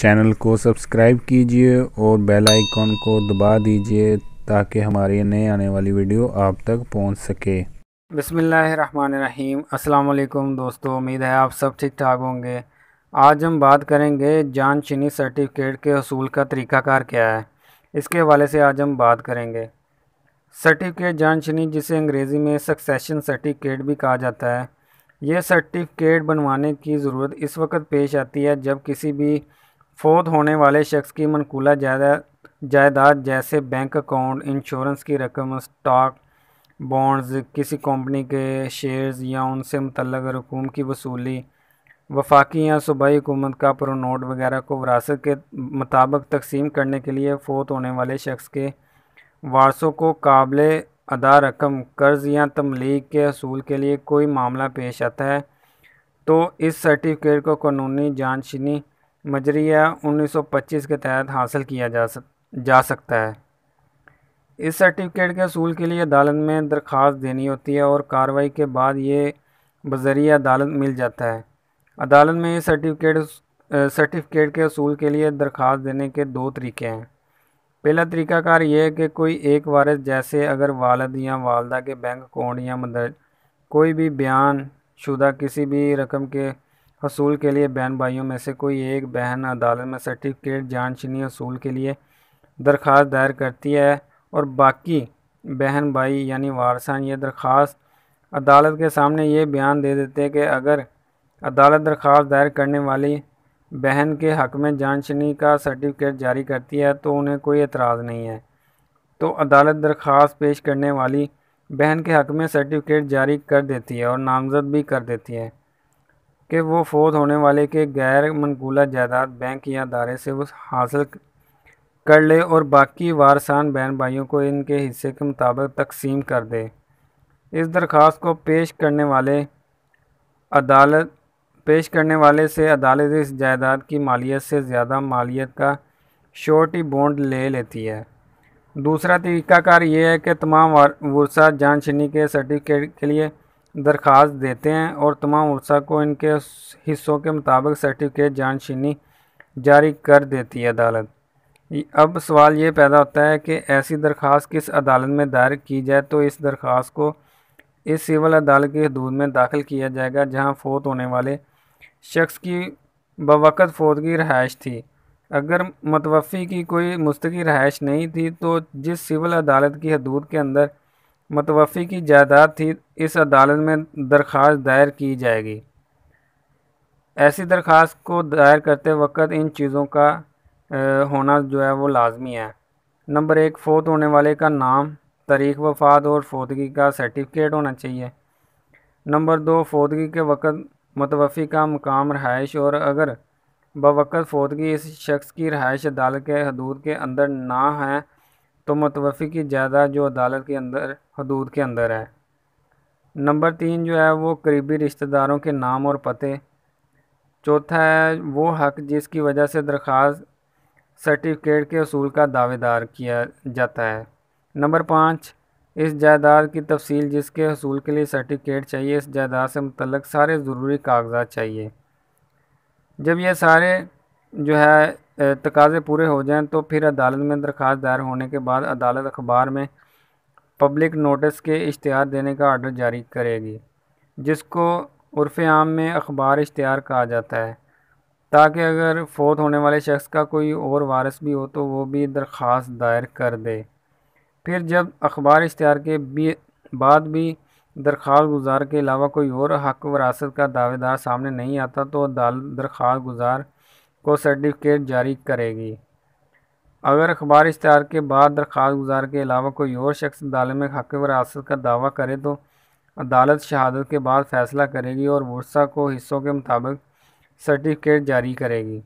channel को subscribe कीजिए और बेल आइकॉन को दबा दीजिए ताकि हमारी नए आने वाली वीडियो आप तक पहुंच सके बसमीम अल्लाम दोस्तों उम्मीद है आप सब ठीक ठाक होंगे आज हम बात करेंगे जान चीनी सर्टिफिकेट के असूल का तरीक़ाकार क्या है इसके हवाले से आज हम बात करेंगे सर्टिफिकेट जान चीनी जिसे अंग्रेज़ी में सक्सेशन सर्टिफिकेट भी कहा जाता है यह सर्टिफिकेट बनवाने की ज़रूरत इस वक्त पेश आती है जब किसी भी फोत होने वाले शख्स की मनकूला जायदा जायदाद जैसे बैंक अकाउंट इंश्योरेंस की रकम स्टॉक बॉन्ड्स किसी कंपनी के शेयर्स या उनसे मतलब रकूम की वसूली वफाकी या सूबाई हुकूमत का प्रो नोट वगैरह को वरासत के मुताबिक तकसीम करने के लिए फोत होने वाले शख्स के वारसों को काबिल अदा रकम कर्ज या तमलीग के असूल के लिए कोई मामला पेश आता है तो इस सर्टिफिकेट को कानूनी जानशीनी मजरिया 1925 के तहत हासिल किया जा सक जा सकता है इस सर्टिफिकेट के असूल के लिए अदालत में दरख्वास्त देनी होती है और कार्रवाई के बाद ये बजरिया अदालत मिल जाता है अदालत में ये सर्टिफिकेट सर्टिफिकेट के असूल के लिए दरख्वास्त देने के दो तरीके हैं पहला तरीकाकार ये है कि कोई एक वारिस जैसे अगर वालद या वालदा के बैंक अकाउंट या मदर कोई भी बयान शुदा किसी भी रकम के हसूल के लिए बहन भाइयों में से कोई एक बहन अदालत में सर्टिफिकेट जानशीनी हसूल के लिए दरख्वास्त दायर करती है और बाकी बहन भाई यानी वारसान ये दरख्वास्त अदालत के सामने ये बयान दे देते हैं कि अगर अदालत दरख्वास्त दायर करने वाली बहन के हक़ में जानशनी का सर्टिफिकेट जारी करती है तो उन्हें कोई एतराज़ नहीं है तो अदालत दरख्वास्त पेश करने वाली बहन के हक़ में सर्टिफिकेट जारी कर देती है और नामज़द भी कर देती है कि वो फौत होने वाले के गैर मनकूला जायदाद बैंक या दारे से वो हासिल कर ले और बाकी वारसान बहन भाइयों को इनके हिस्से के मुताबिक तकसीम कर दे इस दरख्वास्त को पेश करने वाले अदालत पेश करने वाले से अदालत इस जायदाद की मालियत से ज़्यादा मालियत का शोर्टी बॉन्ड ले लेती है दूसरा तरीकाकार ये है कि तमाम वर्षा जानशनी के सर्टिफिकेट के लिए दरख्वास्त देते हैं और तमाम वर्षा को इनके हिस्सों के मुताबिक सर्टिफिकेट जानशीनी जारी कर देती है अदालत अब सवाल ये पैदा होता है कि ऐसी दरख्वास्त किस अदालत में दायर की जाए तो इस दरख्वास्त को इस सिविल अदालत की हदूद में दाखिल किया जाएगा जहां फोत होने वाले शख्स की बवक़त फोत की रहायश थी अगर मतवफ़ी की कोई मुस्तकी रहायश नहीं थी तो जिस सिविल अदालत की हदूद के अंदर मतवफ़ी की जायदाद थी इस अदालत में दरख्वास्त दायर की जाएगी ऐसी दरख्वास्त को दायर करते वक्त इन चीज़ों का होना जो है वो लाजमी है नंबर एक फोत होने वाले का नाम तारीख वफात और फोतगी का सर्टिफिकेट होना चाहिए नंबर दो फोतगी के वक़्त मतवफ़ी का मकाम रहायश और अगर बवक़त फोतगी इस शख्स की रहायश अदालत के हदूद के अंदर ना है तो मतवफ़ी की जायदाद जो अदालत के अंदर हदूद के अंदर है नंबर तीन जो है वो करीबी रिश्तेदारों के नाम और पते चौथा है वो हक जिसकी वजह से दरख्वास सर्टिफिकेट के असूल का दावेदार किया जाता है नंबर पाँच इस जायदाद की तफसील जिसके असूल के लिए सर्टिफिकेट चाहिए इस जायदाद से मतलब सारे ज़रूरी कागजात चाहिए जब ये सारे जो है तकाज़े पूरे हो जाएं तो फिर अदालत में दरख्वास्त दायर होने के बाद अदालत अखबार में पब्लिक नोटिस के इश्तहार देने का आर्डर जारी करेगी जिसको उर्फ़ आम में अखबार इश्तहार कहा जाता है ताकि अगर फोत होने वाले शख्स का कोई और वारस भी हो तो वो भी दरख्वास दायर कर दे फिर जब अखबार इश्तहार के भी बाद भी दरख्वास गुजार के अलावा कोई और हक वरासत का दावेदार सामने नहीं आता तो अदालत दरख्वास गुजार को सर्टिफिकेट जारी करेगी अगर अखबार इश्तहार के बाद दरख्वास्त गुजार के अलावा कोई और शख्स अदालत में हक वरासत का दावा करे तो अदालत शहादत के बाद फ़ैसला करेगी और वर्षा को हिस्सों के मुताबिक सर्टिफिकेट जारी करेगी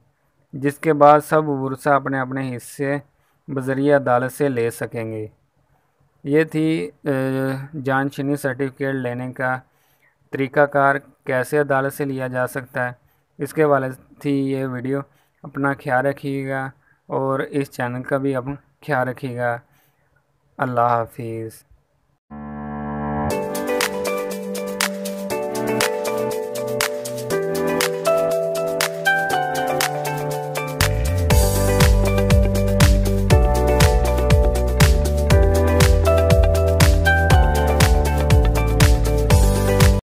जिसके बाद सब वर्षा अपने अपने हिस्से बजरिए अदालत से ले सकेंगे ये थी जानशनी सर्टिफिकेट लेने का तरीक़ाकार कैसे अदालत से लिया जा सकता है इसके वाले थी ये वीडियो अपना ख्याल रखिएगा और इस चैनल का भी अपन ख्याल रखिएगा अल्लाह हाफिज़